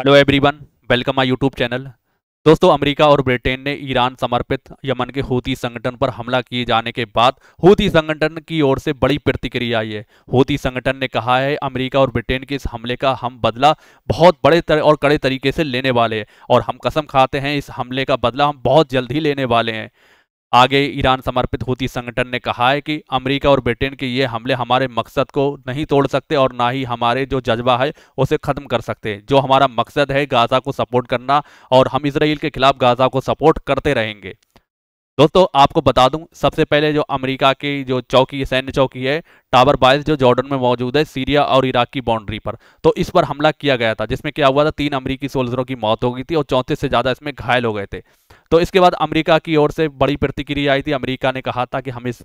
hello everyone welcome I YouTube channel दोस्तों America और Britain ने ईरान समर्पित यमन के हूती संगठन पर हमला किए जाने के बाद हूती संगठन की ओर से बड़ी प्रतिक्रिया आई है हूती संगठन ने कहा है अमेरिका और ब्रिटेन के इस हमले का हम बदला बहुत बड़े तर और कड़े तरीके से लेने वाले हैं और हम कसम खाते हैं इस हमले का बदला हम बहुत जल्द ही लेने वाले हैं आगे ईरान समर्पित होती संगठन ने कहा है कि अमेरिका और ब्रिटेन के ये हमले हमारे मकसद को नहीं तोड़ सकते और ना ही हमारे जो जज्बा है उसे ख़त्म कर सकते जो हमारा मकसद है गाज़ा को सपोर्ट करना और हम इसराइल के खिलाफ गाज़ा को सपोर्ट करते रहेंगे दोस्तों आपको बता दूं सबसे पहले जो अमेरिका की जो चौकी सैन्य चौकी है टावर बाइस जो जॉर्डन में मौजूद है सीरिया और इराक की बाउंड्री पर तो इस पर हमला किया गया था जिसमें क्या हुआ था तीन अमरीकी सोल्जरों की मौत हो गई थी और चौंतीस से ज़्यादा इसमें घायल हो गए थे तो इसके बाद अमेरिका की ओर से बड़ी प्रतिक्रिया आई थी अमेरिका ने कहा था कि हम इस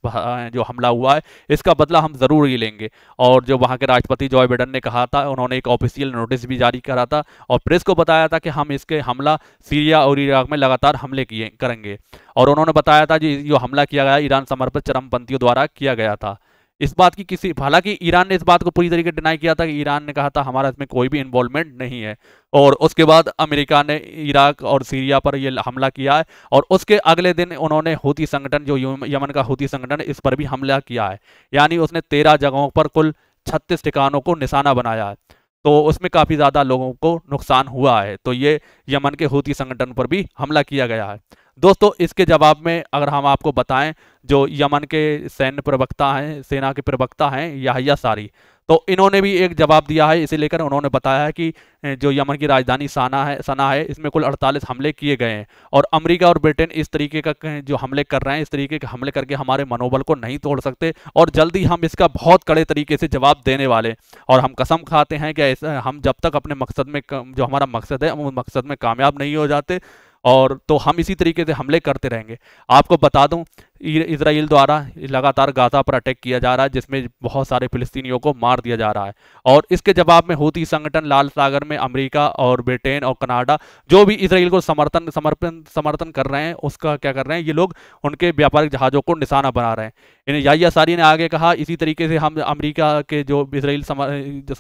जो हमला हुआ है इसका बदला हम ज़रूर ही लेंगे और जो वहाँ के राष्ट्रपति जॉय बाइडन ने कहा था उन्होंने एक ऑफिशियल नोटिस भी जारी करा था और प्रेस को बताया था कि हम इसके हमला सीरिया और इराक में लगातार हमले किए करेंगे और उन्होंने बताया था कि जो हमला किया गया ईरान समर्पित चरमपंथियों द्वारा किया गया था इस बात की किसी हालांकि ईरान ने इस बात को पूरी तरीके डिनाई किया था कि ईरान ने कहा था हमारा इसमें कोई भी इन्वॉल्वमेंट नहीं है और उसके बाद अमेरिका ने इराक और सीरिया पर यह हमला किया है और उसके अगले दिन उन्होंने हूती संगठन जो यमन का हूती संगठन इस पर भी हमला किया है यानी उसने तेरह जगहों पर कुल छत्तीस ठिकानों को निशाना बनाया है तो उसमें काफ़ी ज़्यादा लोगों को नुकसान हुआ है तो ये यमन के हूती संगठन पर भी हमला किया गया है दोस्तों इसके जवाब में अगर हम आपको बताएं जो यमन के सैन्य प्रवक्ता हैं सेना के प्रवक्ता हैं याहिया सारी तो इन्होंने भी एक जवाब दिया है इसे लेकर उन्होंने बताया है कि जो यमन की राजधानी साना है सना है इसमें कुल 48 हमले किए गए हैं और अमेरिका और ब्रिटेन इस तरीके का जो हमले कर रहे हैं इस तरीके के हमले करके हमारे मनोबल को नहीं तोड़ सकते और जल्दी हम इसका बहुत कड़े तरीके से जवाब देने वाले और हम कसम खाते हैं कि हम जब तक अपने मकसद में जो हमारा मकसद है उस मकसद में कामयाब नहीं हो जाते और तो हम इसी तरीके से हमले करते रहेंगे आपको बता दूं इसराइल द्वारा लगातार गाजा पर अटैक किया जा रहा है जिसमें बहुत सारे फिलिस्तीनियों को मार दिया जा रहा है और इसके जवाब में होती संगठन लाल सागर में अमेरिका और ब्रिटेन और कनाडा जो भी इसराइल को समर्थन समर्पण समर्थन कर रहे हैं उसका क्या कर रहे हैं ये लोग उनके व्यापारिक जहाज़ों को निशाना बना रहे हैं इन्हें याहिया सारी ने आगे कहा इसी तरीके से हम अमरीका के जो इसराइल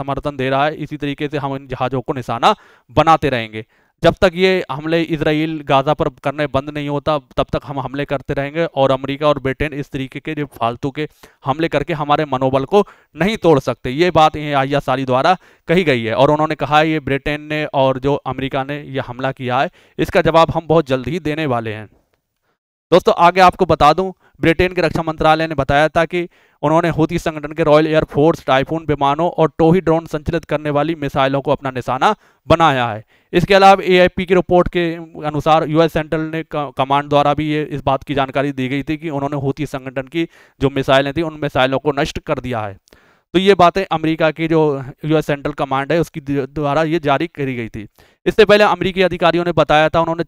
समर्थन दे रहा है इसी तरीके से हम इन जहाज़ों को निशाना बनाते रहेंगे जब तक ये हमले इसराइल गाजा पर करने बंद नहीं होता तब तक हम हमले करते रहेंगे और अमेरिका और ब्रिटेन इस तरीके के जो फालतू के हमले करके हमारे मनोबल को नहीं तोड़ सकते ये बात आइया सारी द्वारा कही गई है और उन्होंने कहा है ये ब्रिटेन ने और जो अमेरिका ने यह हमला किया है इसका जवाब हम बहुत जल्द ही देने वाले हैं दोस्तों आगे आपको बता दूं ब्रिटेन के रक्षा मंत्रालय ने बताया था कि उन्होंने हूती संगठन के रॉयल एयरफोर्स टाइफून विमानों और टोही ड्रोन संचालित करने वाली मिसाइलों को अपना निशाना बनाया है इसके अलावा एआईपी की रिपोर्ट के अनुसार यूएस सेंट्रल ने कमांड द्वारा भी ये इस बात की जानकारी दी गई थी कि उन्होंने हूती संगठन की जो मिसाइलें थी उन मिसाइलों को नष्ट कर दिया है तो ये बातें अमेरिका की जो यूएस सेंट्रल कमांड है उसकी द्वारा ये जारी करी गई थी इससे पहले अमरीकी अधिकारियों ने बताया था उन्होंने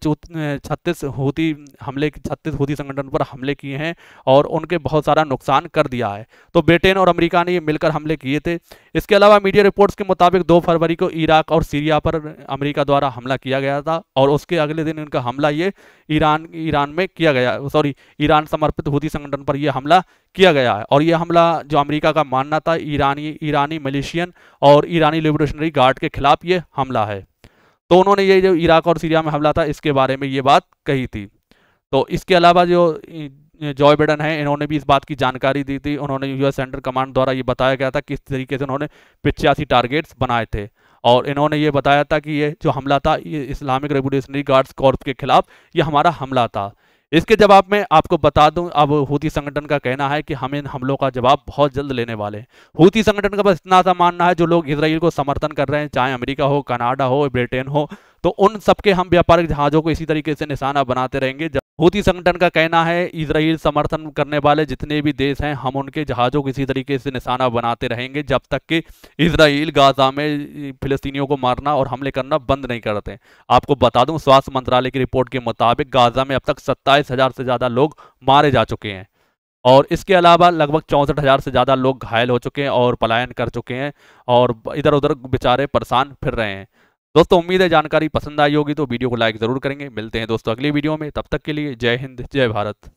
छत्तीस हूती हमले छत्तीस हूती संगठन पर हमले किए हैं और उनके बहुत सारा नुकसान कर दिया है तो ब्रिटेन और अमरीका ने ये मिलकर हमले किए थे इसके अलावा मीडिया रिपोर्ट्स के मुताबिक दो फरवरी को इराक और सीरिया पर अमरीका द्वारा हमला किया गया था और उसके अगले दिन इनका हमला ये ईरान ईरान में किया गया सॉरी ईरान समर्पित हूती संगठन पर यह हमला किया गया है और यह हमला जो अमेरिका का मानना था ईरानी ईरानी मलेशियन और ईरानी लिबरेशनरी गार्ड के खिलाफ ये हमला है तो उन्होंने ये जो इराक और सीरिया में हमला था इसके बारे में ये बात कही थी तो इसके अलावा जो जॉय बेडन है इन्होंने भी इस बात की जानकारी दी थी उन्होंने यूएस सेंटर कमांड द्वारा ये बताया गया था किस तरीके से उन्होंने पिचासी टारगेट्स बनाए थे और इन्होंने ये बताया था कि ये जो हमला था ये इस्लामिक रेवोल्यूशनरी गार्ड्स कॉर्प के खिलाफ ये हमारा हमला था इसके जवाब में आपको बता दूं अब हूती संगठन का कहना है कि हम इन हमलों का जवाब बहुत जल्द लेने वाले हैं हूती संगठन का बस इतना सा मानना है जो लोग इसराइल को समर्थन कर रहे हैं चाहे अमेरिका हो कनाडा हो ब्रिटेन हो तो उन सबके हम व्यापारिक जहाजों को इसी तरीके से निशाना बनाते रहेंगे हूती संगठन का कहना है इसराइल समर्थन करने वाले जितने भी देश हैं हम उनके जहाजों को इसी तरीके से निशाना बनाते रहेंगे जब तक कि इसराइल गाजा में फिलिस्तीनियों को मारना और हमले करना बंद नहीं करते आपको बता दूं स्वास्थ्य मंत्रालय की रिपोर्ट के मुताबिक गाजा में अब तक सत्ताईस हजार से ज़्यादा लोग मारे जा चुके हैं और इसके अलावा लगभग चौंसठ हज़ार से ज़्यादा लोग घायल हो चुके हैं और पलायन कर चुके हैं और इधर उधर बेचारे परेशान फिर रहे हैं दोस्तों उम्मीद है जानकारी पसंद आई होगी तो वीडियो को लाइक ज़रूर करेंगे मिलते हैं दोस्तों अगली वीडियो में तब तक के लिए जय हिंद जय भारत